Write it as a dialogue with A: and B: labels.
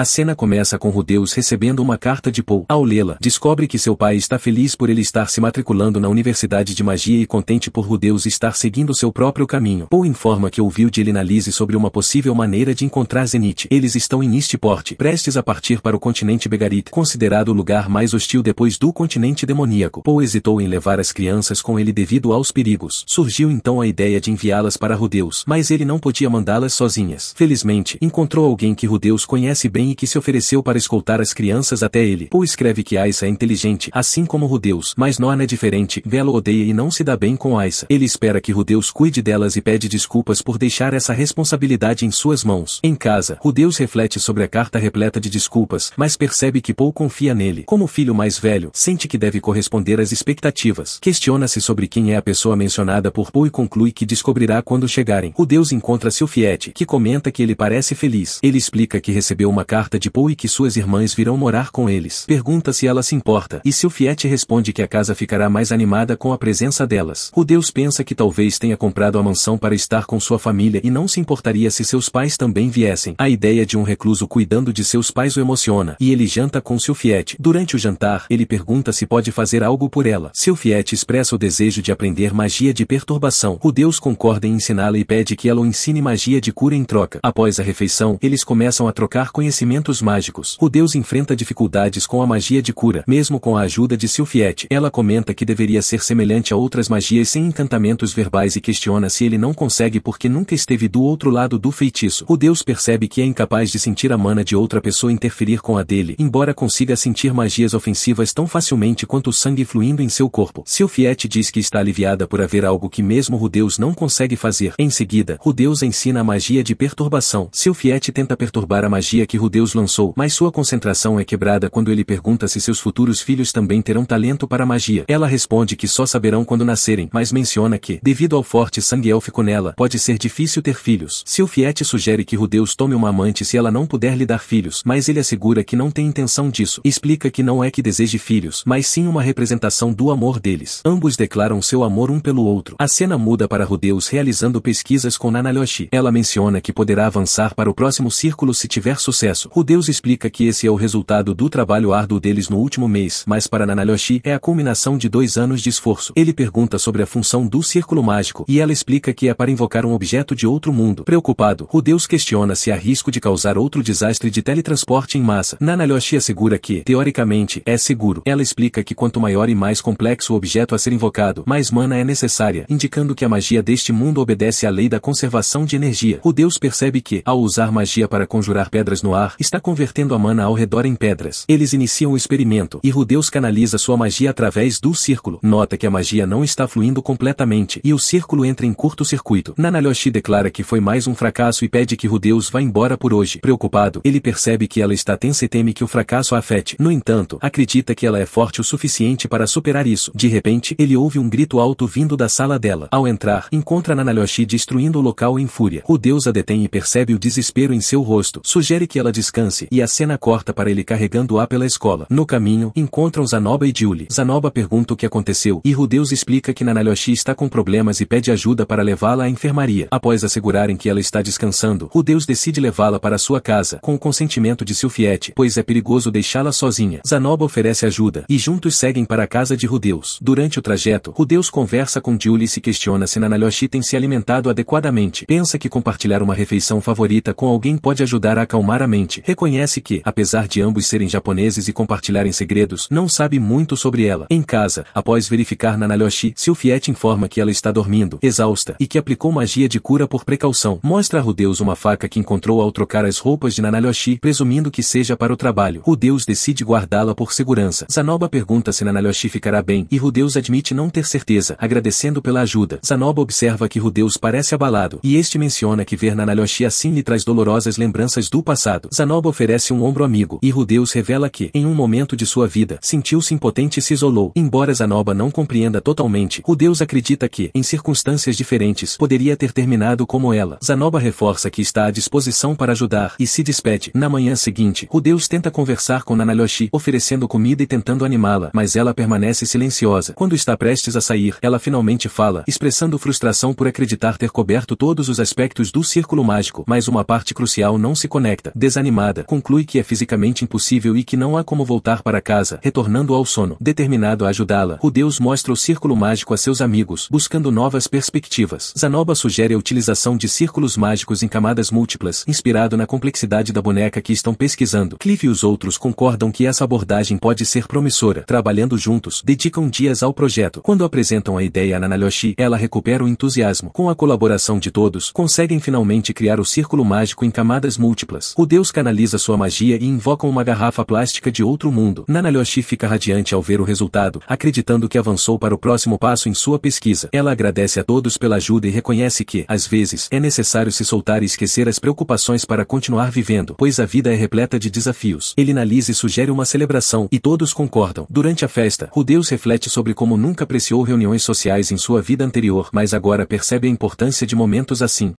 A: A cena começa com Rudeus recebendo uma carta de Paul. Ao lê-la, descobre que seu pai está feliz por ele estar se matriculando na Universidade de Magia e contente por Rudeus estar seguindo seu próprio caminho. Paul informa que ouviu de Lise sobre uma possível maneira de encontrar Zenith. Eles estão em Istiporte. prestes a partir para o continente Begarit, considerado o lugar mais hostil depois do continente demoníaco. Paul hesitou em levar as crianças com ele devido aos perigos. Surgiu então a ideia de enviá-las para Rudeus, mas ele não podia mandá-las sozinhas. Felizmente, encontrou alguém que Rudeus conhece bem e que se ofereceu para escoltar as crianças até ele. Poe escreve que Aissa é inteligente, assim como Rudeus, mas Norna é diferente, Velo odeia e não se dá bem com Aissa. Ele espera que Rudeus cuide delas e pede desculpas por deixar essa responsabilidade em suas mãos. Em casa, Rudeus reflete sobre a carta repleta de desculpas, mas percebe que Paul confia nele. Como filho mais velho, sente que deve corresponder às expectativas. Questiona-se sobre quem é a pessoa mencionada por Paul e conclui que descobrirá quando chegarem. Rudeus encontra Silfiette, que comenta que ele parece feliz. Ele explica que recebeu uma carta carta de Poe e que suas irmãs virão morar com eles. Pergunta se ela se importa, e Silfiette responde que a casa ficará mais animada com a presença delas. O Deus pensa que talvez tenha comprado a mansão para estar com sua família e não se importaria se seus pais também viessem. A ideia de um recluso cuidando de seus pais o emociona, e ele janta com Silfiette. Durante o jantar, ele pergunta se pode fazer algo por ela. Silfiette expressa o desejo de aprender magia de perturbação. O Deus concorda em ensiná-la e pede que ela o ensine magia de cura em troca. Após a refeição, eles começam a trocar conhecimentos conhecimentos mágicos. O deus enfrenta dificuldades com a magia de cura, mesmo com a ajuda de Silfiette. Ela comenta que deveria ser semelhante a outras magias sem encantamentos verbais e questiona se ele não consegue porque nunca esteve do outro lado do feitiço. O deus percebe que é incapaz de sentir a mana de outra pessoa interferir com a dele, embora consiga sentir magias ofensivas tão facilmente quanto o sangue fluindo em seu corpo. Silfiette diz que está aliviada por haver algo que mesmo Rudeus não consegue fazer. Em seguida, Rudeus ensina a magia de perturbação. Silfiette tenta perturbar a magia que Rudeus Deus lançou, mas sua concentração é quebrada quando ele pergunta se seus futuros filhos também terão talento para magia. Ela responde que só saberão quando nascerem, mas menciona que, devido ao forte sangue élfico nela, pode ser difícil ter filhos. Silfiette sugere que Rudeus tome uma amante se ela não puder lhe dar filhos, mas ele assegura que não tem intenção disso. Explica que não é que deseje filhos, mas sim uma representação do amor deles. Ambos declaram seu amor um pelo outro. A cena muda para Rudeus realizando pesquisas com Nanaloshi. Ela menciona que poderá avançar para o próximo círculo se tiver sucesso processo. explica que esse é o resultado do trabalho árduo deles no último mês, mas para Nanaloshi é a culminação de dois anos de esforço. Ele pergunta sobre a função do círculo mágico e ela explica que é para invocar um objeto de outro mundo. Preocupado, Rudeus questiona se há risco de causar outro desastre de teletransporte em massa. Nanaloshi assegura que, teoricamente, é seguro. Ela explica que quanto maior e mais complexo o objeto a ser invocado, mais mana é necessária, indicando que a magia deste mundo obedece à lei da conservação de energia. Rudeus percebe que, ao usar magia para conjurar pedras no ar, está convertendo a mana ao redor em pedras. Eles iniciam o experimento e Rudeus canaliza sua magia através do círculo. Nota que a magia não está fluindo completamente e o círculo entra em curto-circuito. Nanalyoshi declara que foi mais um fracasso e pede que Rudeus vá embora por hoje. Preocupado, ele percebe que ela está tensa e teme que o fracasso a afete. No entanto, acredita que ela é forte o suficiente para superar isso. De repente, ele ouve um grito alto vindo da sala dela. Ao entrar, encontra Nanalyoshi destruindo o local em fúria. Rudeus a detém e percebe o desespero em seu rosto. Sugere que ela descanse e a cena corta para ele carregando-a pela escola. No caminho, encontram Zanoba e Julie. Zanoba pergunta o que aconteceu e Rudeus explica que Nanalhoshi está com problemas e pede ajuda para levá-la à enfermaria. Após assegurarem que ela está descansando, Rudeus decide levá-la para sua casa, com o consentimento de Silfiette, pois é perigoso deixá-la sozinha. Zanoba oferece ajuda, e juntos seguem para a casa de Rudeus. Durante o trajeto, Rudeus conversa com Julie e se questiona se Nanalhoshi tem se alimentado adequadamente. Pensa que compartilhar uma refeição favorita com alguém pode ajudar a acalmar a mente reconhece que, apesar de ambos serem japoneses e compartilharem segredos, não sabe muito sobre ela. Em casa, após verificar na Nalyoshi, Silfiette informa que ela está dormindo, exausta, e que aplicou magia de cura por precaução. Mostra a Rudeus uma faca que encontrou ao trocar as roupas de Nanalyoshi, presumindo que seja para o trabalho. Rudeus decide guardá-la por segurança. Zanoba pergunta se Nanalyoshi ficará bem, e Rudeus admite não ter certeza, agradecendo pela ajuda. Zanoba observa que Rudeus parece abalado, e este menciona que ver Nanalyoshi assim lhe traz dolorosas lembranças do passado. Zanob oferece um ombro amigo e Rudeus revela que, em um momento de sua vida, sentiu-se impotente e se isolou. Embora Zanoba não compreenda totalmente, Rudeus acredita que, em circunstâncias diferentes, poderia ter terminado como ela. Zanoba reforça que está à disposição para ajudar e se despede. Na manhã seguinte, Rudeus tenta conversar com Nanayoshi, oferecendo comida e tentando animá-la, mas ela permanece silenciosa. Quando está prestes a sair, ela finalmente fala, expressando frustração por acreditar ter coberto todos os aspectos do círculo mágico, mas uma parte crucial não se conecta. Desanimada conclui que é fisicamente impossível e que não há como voltar para casa, retornando ao sono. Determinado a ajudá-la, Rudeus mostra o círculo mágico a seus amigos, buscando novas perspectivas. Zanoba sugere a utilização de círculos mágicos em camadas múltiplas, inspirado na complexidade da boneca que estão pesquisando. Cliff e os outros concordam que essa abordagem pode ser promissora. Trabalhando juntos, dedicam dias ao projeto. Quando apresentam a ideia a Nanayoshi, ela recupera o entusiasmo. Com a colaboração de todos, conseguem finalmente criar o círculo mágico em camadas múltiplas. Rudeus Zeus canaliza sua magia e invocam uma garrafa plástica de outro mundo. Nanalyoshi fica radiante ao ver o resultado, acreditando que avançou para o próximo passo em sua pesquisa. Ela agradece a todos pela ajuda e reconhece que, às vezes, é necessário se soltar e esquecer as preocupações para continuar vivendo, pois a vida é repleta de desafios. Ele analisa e sugere uma celebração, e todos concordam. Durante a festa, Rudeus reflete sobre como nunca apreciou reuniões sociais em sua vida anterior, mas agora percebe a importância de momentos assim.